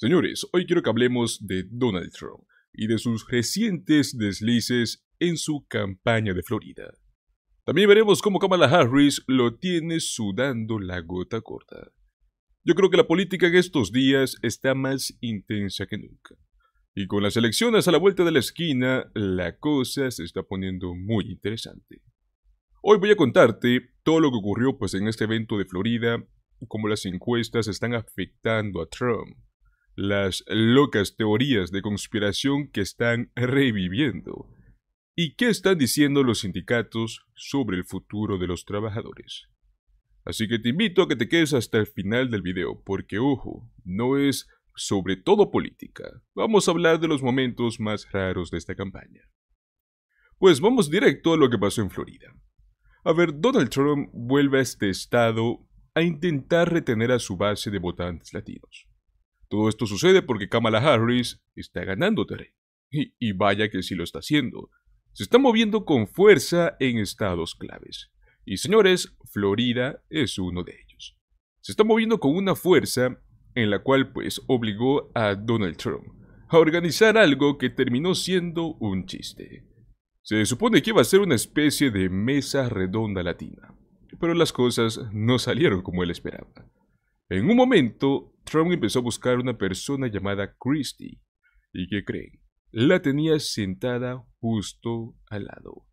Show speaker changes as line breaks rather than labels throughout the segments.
Señores, hoy quiero que hablemos de Donald Trump y de sus recientes deslices en su campaña de Florida. También veremos cómo Kamala Harris lo tiene sudando la gota corta. Yo creo que la política en estos días está más intensa que nunca. Y con las elecciones a la vuelta de la esquina, la cosa se está poniendo muy interesante. Hoy voy a contarte todo lo que ocurrió pues en este evento de Florida, y cómo las encuestas están afectando a Trump, las locas teorías de conspiración que están reviviendo. ¿Y qué están diciendo los sindicatos sobre el futuro de los trabajadores? Así que te invito a que te quedes hasta el final del video, porque ojo, no es sobre todo política. Vamos a hablar de los momentos más raros de esta campaña. Pues vamos directo a lo que pasó en Florida. A ver, Donald Trump vuelve a este estado a intentar retener a su base de votantes latinos. Todo esto sucede porque Kamala Harris está ganando Terry, Y, vaya que sí lo está haciendo. Se está moviendo con fuerza en estados claves. Y señores, Florida es uno de ellos. Se está moviendo con una fuerza en la cual pues obligó a Donald Trump a organizar algo que terminó siendo un chiste. Se supone que iba a ser una especie de mesa redonda latina, pero las cosas no salieron como él esperaba. En un momento, Trump empezó a buscar una persona llamada Christie. ¿Y qué creen? La tenía sentada justo al lado.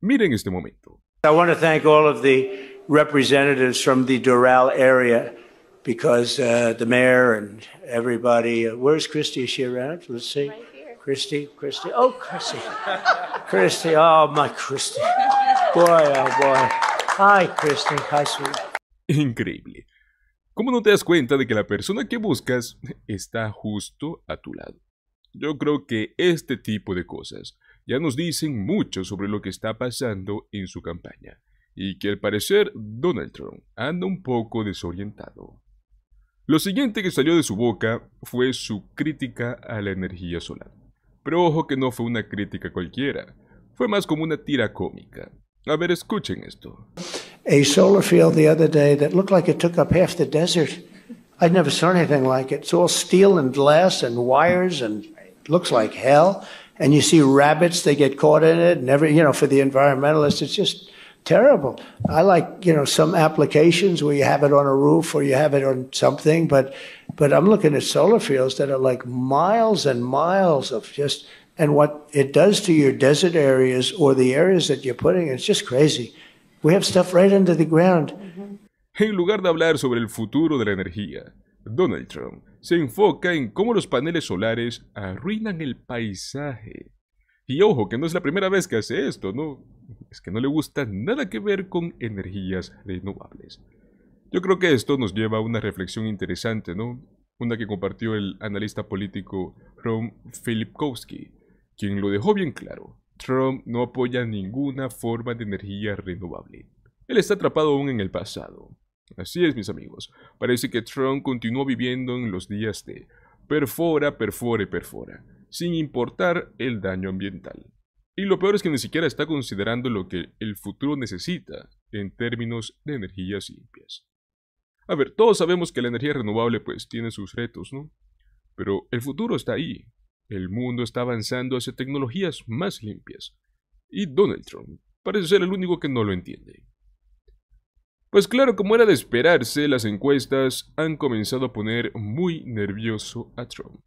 Miren este momento. I want to thank all of the
representatives from the Doral area because uh, the mayor and everybody. Uh, where's Christy? Is she around? Let's see. Right here. Christy, Christy. Oh, Christy. Christy. Oh, my Christy. Boy, oh, boy. Hi, Christy. Hi,
sweet. Increíble. ¿Cómo no te das cuenta de que la persona que buscas está justo a tu lado? Yo creo que este tipo de cosas ya nos dicen mucho sobre lo que está pasando en su campaña y que al parecer Donald Trump anda un poco desorientado. Lo siguiente que salió de su boca fue su crítica a la energía solar. Pero ojo que no fue una crítica cualquiera, fue más como una tira cómica. A ver, escuchen esto.
a solar field the other day that looked like it took up half the desert. I'd never saw anything like it. It's all steel and glass and wires and looks like hell. And you see rabbits, they get caught in it and every, you know, for the environmentalists, it's just terrible. I like, you know, some applications where you have it on a roof or you have it on something, but, but I'm looking at solar fields that are like miles and miles of just, and what it does to your desert areas or the areas that you're putting, it's just crazy.
En lugar de hablar sobre el futuro de la energía, Donald Trump se enfoca en cómo los paneles solares arruinan el paisaje. Y ojo, que no es la primera vez que hace esto, ¿no? Es que no le gusta nada que ver con energías renovables. Yo creo que esto nos lleva a una reflexión interesante, ¿no? Una que compartió el analista político Ron Filipkowski, quien lo dejó bien claro. Trump no apoya ninguna forma de energía renovable. Él está atrapado aún en el pasado. Así es, mis amigos. Parece que Trump continuó viviendo en los días de perfora, perfora y perfora, sin importar el daño ambiental. Y lo peor es que ni siquiera está considerando lo que el futuro necesita en términos de energías limpias. A ver, todos sabemos que la energía renovable pues tiene sus retos, ¿no? Pero el futuro está ahí, el mundo está avanzando hacia tecnologías más limpias. Y Donald Trump parece ser el único que no lo entiende. Pues claro, como era de esperarse, las encuestas han comenzado a poner muy nervioso a Trump.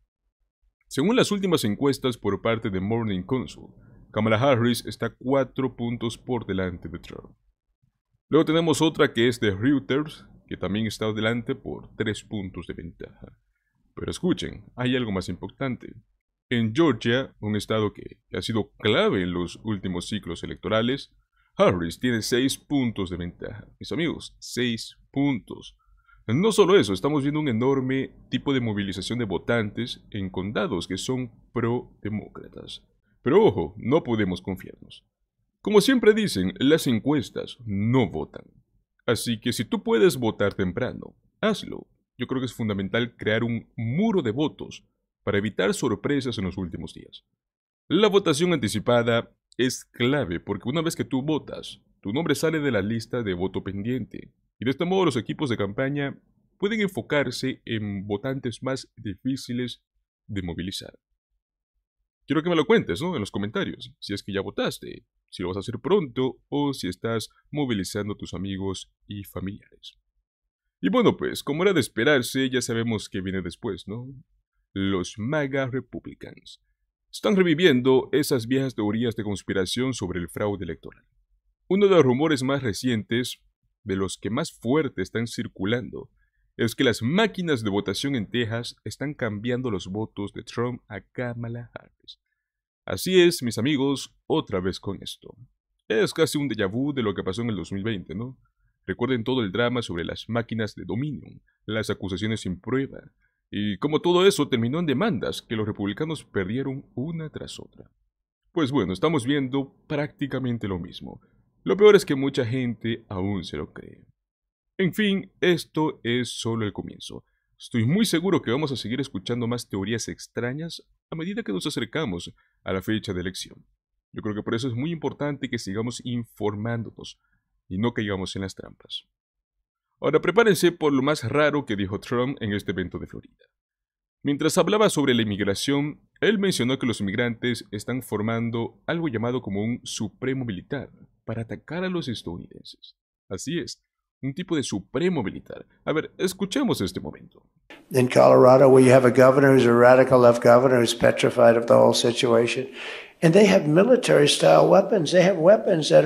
Según las últimas encuestas por parte de Morning Consult, Kamala Harris está cuatro puntos por delante de Trump. Luego tenemos otra que es de Reuters, que también está delante por tres puntos de ventaja. Pero escuchen, hay algo más importante. En Georgia, un estado que ha sido clave en los últimos ciclos electorales, Harris tiene seis puntos de ventaja. Mis amigos, seis puntos. No solo eso, estamos viendo un enorme tipo de movilización de votantes en condados que son pro-demócratas. Pero ojo, no podemos confiarnos. Como siempre dicen, las encuestas no votan. Así que si tú puedes votar temprano, hazlo. Yo creo que es fundamental crear un muro de votos para evitar sorpresas en los últimos días. La votación anticipada es clave porque una vez que tú votas, tu nombre sale de la lista de voto pendiente y de este modo los equipos de campaña pueden enfocarse en votantes más difíciles de movilizar. Quiero que me lo cuentes, ¿no? En los comentarios, si es que ya votaste, si lo vas a hacer pronto o si estás movilizando a tus amigos y familiares. Y bueno, pues como era de esperarse, ya sabemos que viene después, ¿no? los MAGA Republicans. Están reviviendo esas viejas teorías de conspiración sobre el fraude electoral. Uno de los rumores más recientes, de los que más fuerte están circulando, es que las máquinas de votación en Texas están cambiando los votos de Trump a Kamala Harris. Así es, mis amigos, otra vez con esto. Es casi un déjà vu de lo que pasó en el 2020, ¿no? Recuerden todo el drama sobre las máquinas de dominio, las acusaciones sin prueba, y como todo eso terminó en demandas que los republicanos perdieron una tras otra. Pues bueno, estamos viendo prácticamente lo mismo. Lo peor es que mucha gente aún se lo cree. En fin, esto es solo el comienzo. Estoy muy seguro que vamos a seguir escuchando más teorías extrañas a medida que nos acercamos a la fecha de elección. Yo creo que por eso es muy importante que sigamos informándonos y no caigamos en las trampas. Ahora prepárense por lo más raro que dijo Trump en este evento de Florida. Mientras hablaba sobre la inmigración, él mencionó que los inmigrantes están formando algo llamado como un supremo militar para atacar a los estadounidenses. Así es, un tipo de supremo militar. A ver, escuchemos este momento.
In Colorado, we have a governor who's a radical left governor who's petrified of the whole situation, and they have military-style weapons. They have weapons that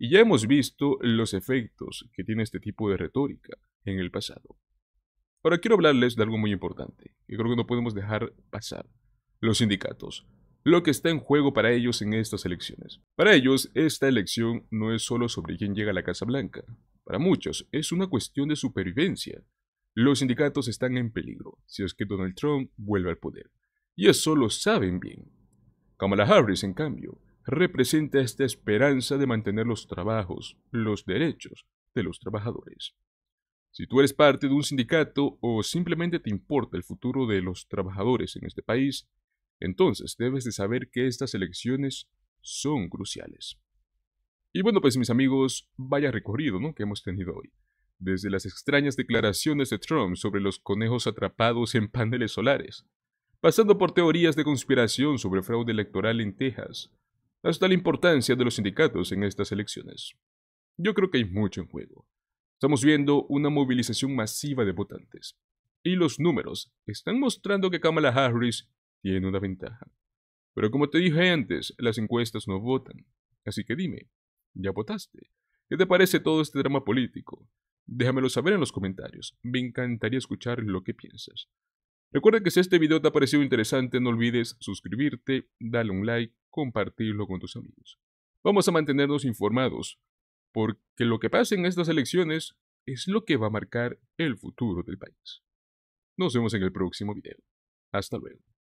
Y ya hemos visto los efectos que tiene este tipo de retórica en el pasado. Ahora quiero hablarles de algo muy importante, que creo que no podemos dejar pasar. Los sindicatos. Lo que está en juego para ellos en estas elecciones. Para ellos, esta elección no es solo sobre quién llega a la Casa Blanca. Para muchos, es una cuestión de supervivencia. Los sindicatos están en peligro si es que Donald Trump vuelve al poder. Y eso lo saben bien. Kamala Harris, en cambio, representa esta esperanza de mantener los trabajos, los derechos de los trabajadores. Si tú eres parte de un sindicato o simplemente te importa el futuro de los trabajadores en este país, entonces debes de saber que estas elecciones son cruciales. Y bueno, pues mis amigos, vaya recorrido ¿no? que hemos tenido hoy. Desde las extrañas declaraciones de Trump sobre los conejos atrapados en paneles solares, pasando por teorías de conspiración sobre fraude electoral en Texas, hasta la importancia de los sindicatos en estas elecciones. Yo creo que hay mucho en juego. Estamos viendo una movilización masiva de votantes. Y los números están mostrando que Kamala Harris tiene una ventaja. Pero como te dije antes, las encuestas no votan. Así que dime, ¿ya votaste? ¿Qué te parece todo este drama político? Déjamelo saber en los comentarios. Me encantaría escuchar lo que piensas. Recuerda que si este video te ha parecido interesante, no olvides suscribirte, darle un like compartirlo con tus amigos. Vamos a mantenernos informados, porque lo que pasa en estas elecciones es lo que va a marcar el futuro del país. Nos vemos en el próximo video. Hasta luego.